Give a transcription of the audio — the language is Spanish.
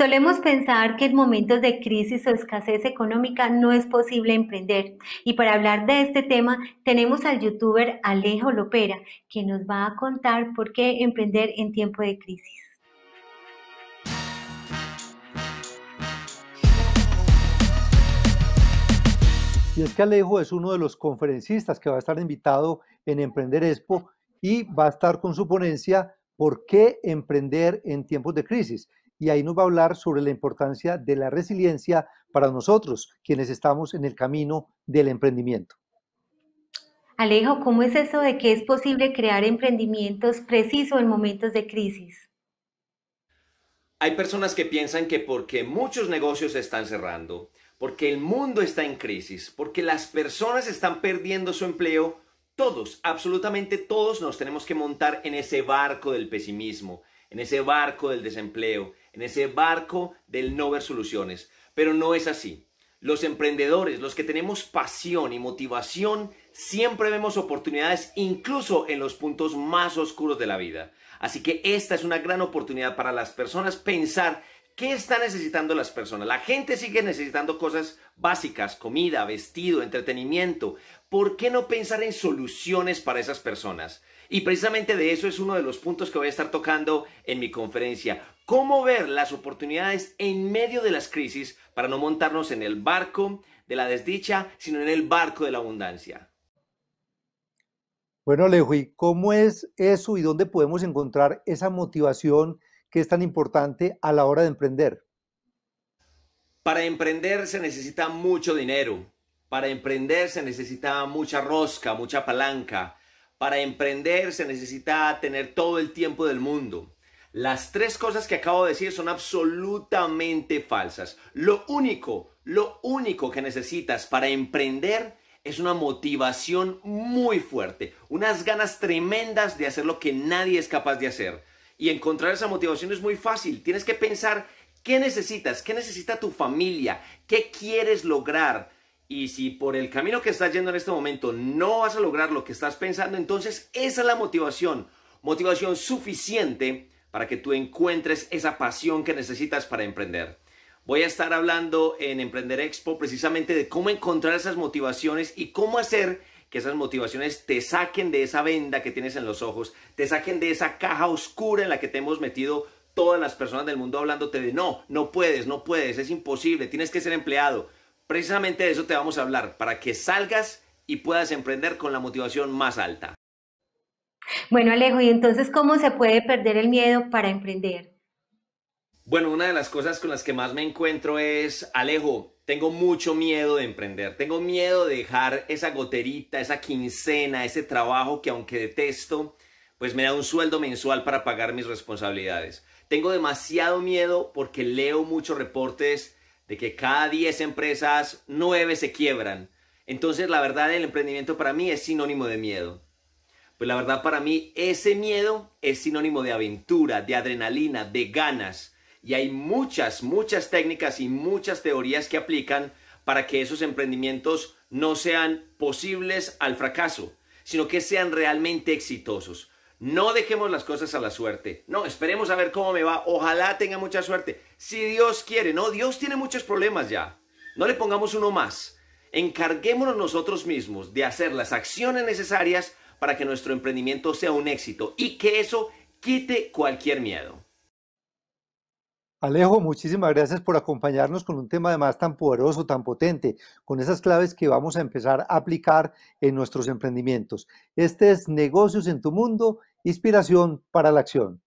Solemos pensar que en momentos de crisis o escasez económica no es posible emprender. Y para hablar de este tema tenemos al youtuber Alejo Lopera, que nos va a contar por qué emprender en tiempo de crisis. Y es que Alejo es uno de los conferencistas que va a estar invitado en Emprender Expo y va a estar con su ponencia ¿Por qué emprender en tiempos de crisis? y ahí nos va a hablar sobre la importancia de la resiliencia para nosotros, quienes estamos en el camino del emprendimiento. Alejo, ¿cómo es eso de que es posible crear emprendimientos preciso en momentos de crisis? Hay personas que piensan que porque muchos negocios se están cerrando, porque el mundo está en crisis, porque las personas están perdiendo su empleo, todos, absolutamente todos nos tenemos que montar en ese barco del pesimismo, en ese barco del desempleo, en ese barco del no ver soluciones. Pero no es así. Los emprendedores, los que tenemos pasión y motivación, siempre vemos oportunidades incluso en los puntos más oscuros de la vida. Así que esta es una gran oportunidad para las personas pensar ¿Qué están necesitando las personas? La gente sigue necesitando cosas básicas, comida, vestido, entretenimiento. ¿Por qué no pensar en soluciones para esas personas? Y precisamente de eso es uno de los puntos que voy a estar tocando en mi conferencia. Cómo ver las oportunidades en medio de las crisis para no montarnos en el barco de la desdicha, sino en el barco de la abundancia. Bueno, Alejo, cómo es eso y dónde podemos encontrar esa motivación? que es tan importante a la hora de emprender? Para emprender se necesita mucho dinero. Para emprender se necesita mucha rosca, mucha palanca. Para emprender se necesita tener todo el tiempo del mundo. Las tres cosas que acabo de decir son absolutamente falsas. Lo único, lo único que necesitas para emprender es una motivación muy fuerte, unas ganas tremendas de hacer lo que nadie es capaz de hacer. Y encontrar esa motivación es muy fácil. Tienes que pensar qué necesitas, qué necesita tu familia, qué quieres lograr. Y si por el camino que estás yendo en este momento no vas a lograr lo que estás pensando, entonces esa es la motivación. Motivación suficiente para que tú encuentres esa pasión que necesitas para emprender. Voy a estar hablando en Emprender Expo precisamente de cómo encontrar esas motivaciones y cómo hacer que esas motivaciones te saquen de esa venda que tienes en los ojos, te saquen de esa caja oscura en la que te hemos metido todas las personas del mundo hablándote de no, no puedes, no puedes, es imposible, tienes que ser empleado. Precisamente de eso te vamos a hablar, para que salgas y puedas emprender con la motivación más alta. Bueno, Alejo, ¿y entonces cómo se puede perder el miedo para emprender? Bueno, una de las cosas con las que más me encuentro es, Alejo, tengo mucho miedo de emprender, tengo miedo de dejar esa goterita, esa quincena, ese trabajo que aunque detesto, pues me da un sueldo mensual para pagar mis responsabilidades. Tengo demasiado miedo porque leo muchos reportes de que cada 10 empresas, 9 se quiebran. Entonces, la verdad, el emprendimiento para mí es sinónimo de miedo. Pues la verdad, para mí, ese miedo es sinónimo de aventura, de adrenalina, de ganas y hay muchas, muchas técnicas y muchas teorías que aplican para que esos emprendimientos no sean posibles al fracaso, sino que sean realmente exitosos. No dejemos las cosas a la suerte. No, esperemos a ver cómo me va. Ojalá tenga mucha suerte. Si Dios quiere, no, Dios tiene muchos problemas ya. No le pongamos uno más. Encarguémonos nosotros mismos de hacer las acciones necesarias para que nuestro emprendimiento sea un éxito y que eso quite cualquier miedo. Alejo, muchísimas gracias por acompañarnos con un tema además tan poderoso, tan potente, con esas claves que vamos a empezar a aplicar en nuestros emprendimientos. Este es Negocios en tu Mundo, inspiración para la acción.